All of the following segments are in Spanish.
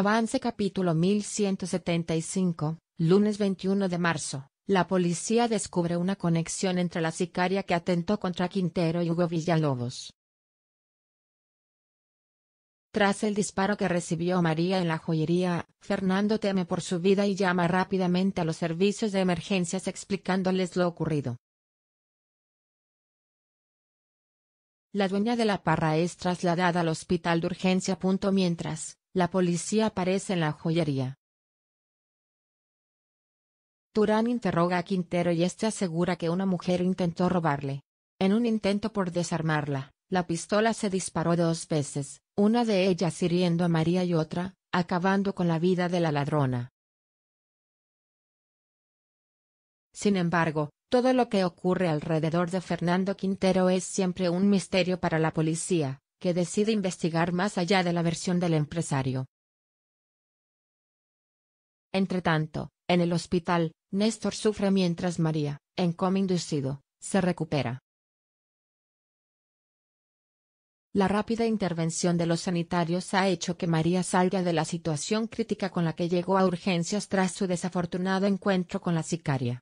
Avance capítulo 1175, lunes 21 de marzo. La policía descubre una conexión entre la sicaria que atentó contra Quintero y Hugo Villalobos. Tras el disparo que recibió María en la joyería, Fernando teme por su vida y llama rápidamente a los servicios de emergencias explicándoles lo ocurrido. La dueña de la parra es trasladada al hospital de urgencia. Mientras, la policía aparece en la joyería. Turán interroga a Quintero y este asegura que una mujer intentó robarle. En un intento por desarmarla, la pistola se disparó dos veces, una de ellas hiriendo a María y otra, acabando con la vida de la ladrona. Sin embargo, todo lo que ocurre alrededor de Fernando Quintero es siempre un misterio para la policía, que decide investigar más allá de la versión del empresario. Entretanto, en el hospital, Néstor sufre mientras María, en coma inducido, se recupera. La rápida intervención de los sanitarios ha hecho que María salga de la situación crítica con la que llegó a urgencias tras su desafortunado encuentro con la sicaria.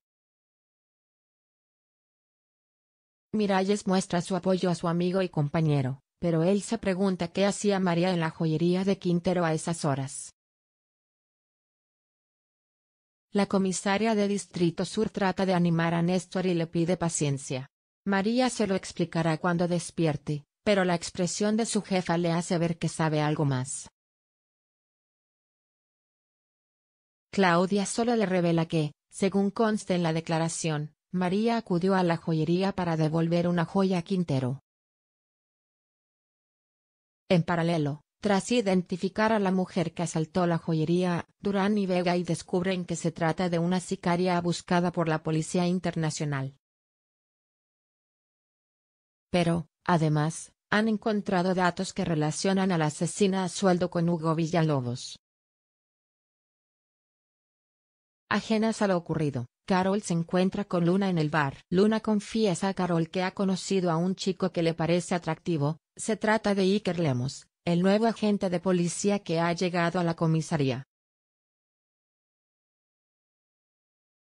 Miralles muestra su apoyo a su amigo y compañero, pero él se pregunta qué hacía María en la joyería de Quintero a esas horas. La comisaria de Distrito Sur trata de animar a Néstor y le pide paciencia. María se lo explicará cuando despierte, pero la expresión de su jefa le hace ver que sabe algo más. Claudia solo le revela que, según consta en la declaración, María acudió a la joyería para devolver una joya a Quintero. En paralelo, tras identificar a la mujer que asaltó la joyería, Durán y Vega y descubren que se trata de una sicaria buscada por la Policía Internacional. Pero, además, han encontrado datos que relacionan al asesina a sueldo con Hugo Villalobos. Ajenas a lo ocurrido, Carol se encuentra con Luna en el bar. Luna confiesa a Carol que ha conocido a un chico que le parece atractivo, se trata de Iker Lemos, el nuevo agente de policía que ha llegado a la comisaría.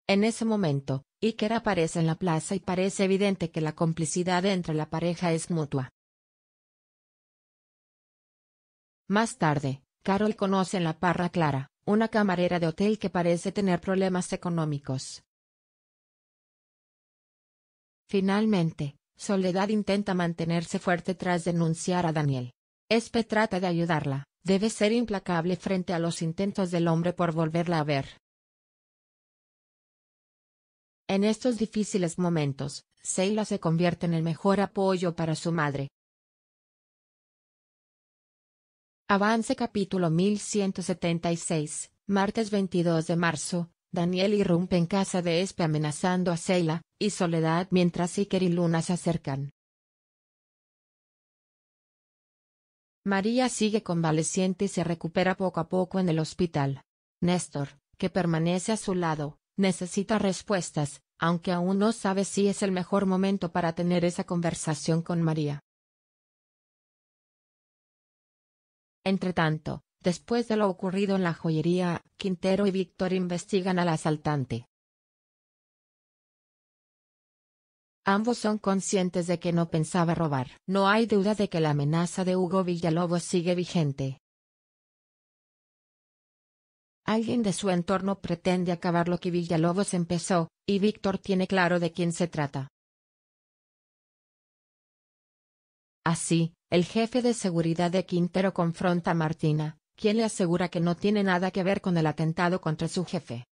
En ese momento, Iker aparece en la plaza y parece evidente que la complicidad entre la pareja es mutua. Más tarde, Carol conoce en la Parra Clara, una camarera de hotel que parece tener problemas económicos. Finalmente, Soledad intenta mantenerse fuerte tras denunciar a Daniel. Espe trata de ayudarla, debe ser implacable frente a los intentos del hombre por volverla a ver. En estos difíciles momentos, Seila se convierte en el mejor apoyo para su madre, Avance capítulo 1176, martes 22 de marzo, Daniel irrumpe en casa de Espe amenazando a Seila, y Soledad mientras Iker y Luna se acercan. María sigue convaleciente y se recupera poco a poco en el hospital. Néstor, que permanece a su lado, necesita respuestas, aunque aún no sabe si es el mejor momento para tener esa conversación con María. Entretanto, después de lo ocurrido en la joyería, Quintero y Víctor investigan al asaltante. Ambos son conscientes de que no pensaba robar. No hay duda de que la amenaza de Hugo Villalobos sigue vigente. Alguien de su entorno pretende acabar lo que Villalobos empezó, y Víctor tiene claro de quién se trata. Así, el jefe de seguridad de Quintero confronta a Martina, quien le asegura que no tiene nada que ver con el atentado contra su jefe.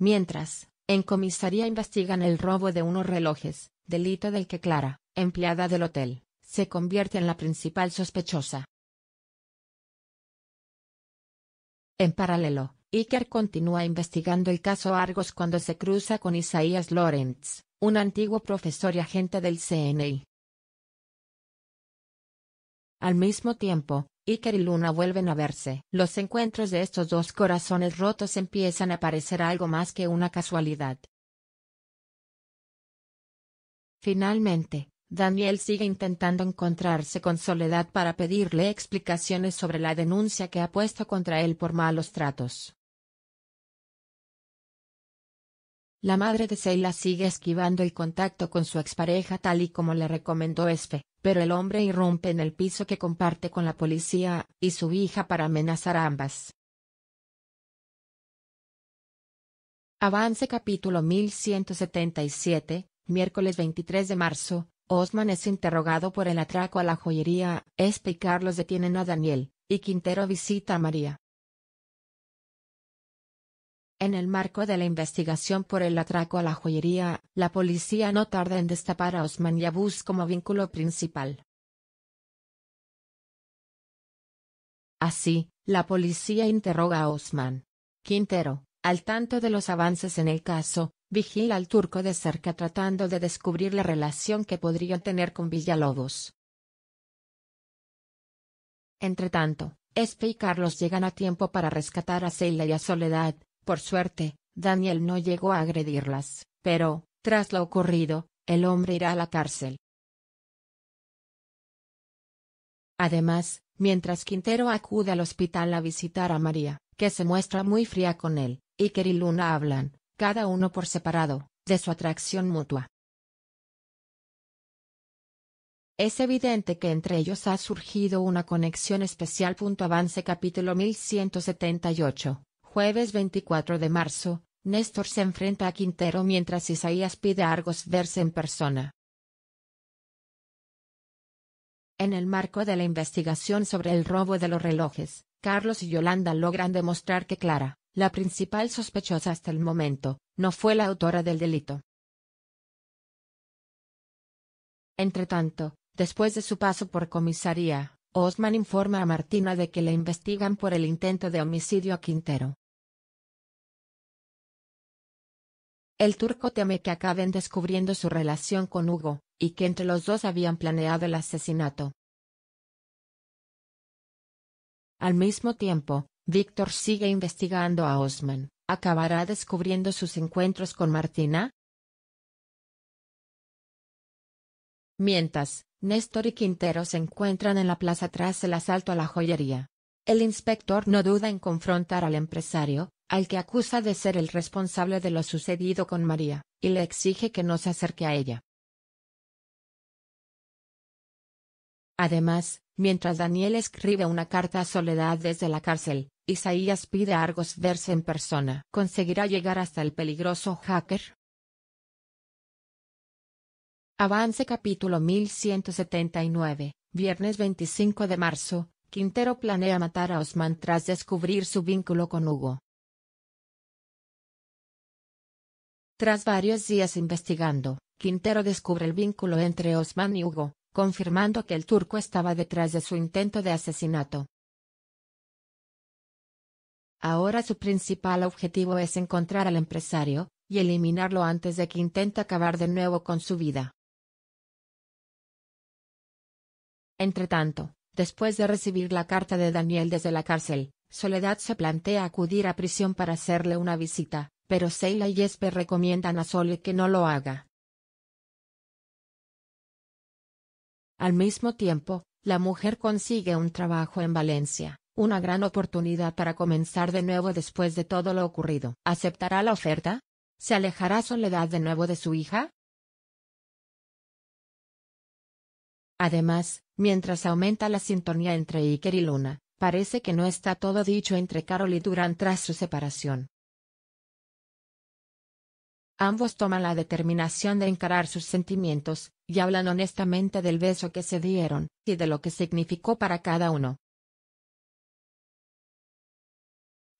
Mientras, en comisaría investigan el robo de unos relojes, delito del que Clara, empleada del hotel, se convierte en la principal sospechosa. En paralelo, Iker continúa investigando el caso Argos cuando se cruza con Isaías Lawrence, un antiguo profesor y agente del CNI. Al mismo tiempo, Iker y Luna vuelven a verse. Los encuentros de estos dos corazones rotos empiezan a parecer algo más que una casualidad. Finalmente, Daniel sigue intentando encontrarse con Soledad para pedirle explicaciones sobre la denuncia que ha puesto contra él por malos tratos. La madre de Sheila sigue esquivando el contacto con su expareja tal y como le recomendó Espe, pero el hombre irrumpe en el piso que comparte con la policía y su hija para amenazar a ambas. Avance capítulo 1177, miércoles 23 de marzo, Osman es interrogado por el atraco a la joyería, Espe y Carlos detienen a Daniel, y Quintero visita a María. En el marco de la investigación por el atraco a la joyería, la policía no tarda en destapar a Osman Yabuz como vínculo principal. Así, la policía interroga a Osman. Quintero, al tanto de los avances en el caso, vigila al turco de cerca tratando de descubrir la relación que podrían tener con Villalobos. Entretanto, Este y Carlos llegan a tiempo para rescatar a Seila y a Soledad, por suerte, Daniel no llegó a agredirlas, pero, tras lo ocurrido, el hombre irá a la cárcel. Además, mientras Quintero acude al hospital a visitar a María, que se muestra muy fría con él, y Luna hablan, cada uno por separado, de su atracción mutua. Es evidente que entre ellos ha surgido una conexión especial. Avance capítulo 1178 jueves 24 de marzo, Néstor se enfrenta a Quintero mientras Isaías pide a Argos verse en persona. En el marco de la investigación sobre el robo de los relojes, Carlos y Yolanda logran demostrar que Clara, la principal sospechosa hasta el momento, no fue la autora del delito. Entretanto, después de su paso por comisaría, Osman informa a Martina de que le investigan por el intento de homicidio a Quintero. El turco teme que acaben descubriendo su relación con Hugo, y que entre los dos habían planeado el asesinato. Al mismo tiempo, Víctor sigue investigando a Osman. ¿Acabará descubriendo sus encuentros con Martina? Mientras, Néstor y Quintero se encuentran en la plaza tras el asalto a la joyería. El inspector no duda en confrontar al empresario, al que acusa de ser el responsable de lo sucedido con María, y le exige que no se acerque a ella. Además, mientras Daniel escribe una carta a Soledad desde la cárcel, Isaías pide a Argos verse en persona. ¿Conseguirá llegar hasta el peligroso hacker? Avance capítulo 1179, viernes 25 de marzo, Quintero planea matar a Osman tras descubrir su vínculo con Hugo. Tras varios días investigando, Quintero descubre el vínculo entre Osman y Hugo, confirmando que el turco estaba detrás de su intento de asesinato. Ahora su principal objetivo es encontrar al empresario, y eliminarlo antes de que intente acabar de nuevo con su vida. Entretanto, después de recibir la carta de Daniel desde la cárcel, Soledad se plantea acudir a prisión para hacerle una visita, pero Seila y Jesper recomiendan a Sole que no lo haga. Al mismo tiempo, la mujer consigue un trabajo en Valencia, una gran oportunidad para comenzar de nuevo después de todo lo ocurrido. ¿Aceptará la oferta? ¿Se alejará Soledad de nuevo de su hija? Además, mientras aumenta la sintonía entre Iker y Luna, parece que no está todo dicho entre Carol y Durán tras su separación. Ambos toman la determinación de encarar sus sentimientos, y hablan honestamente del beso que se dieron, y de lo que significó para cada uno.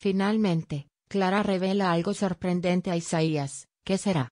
Finalmente, Clara revela algo sorprendente a Isaías, ¿qué será?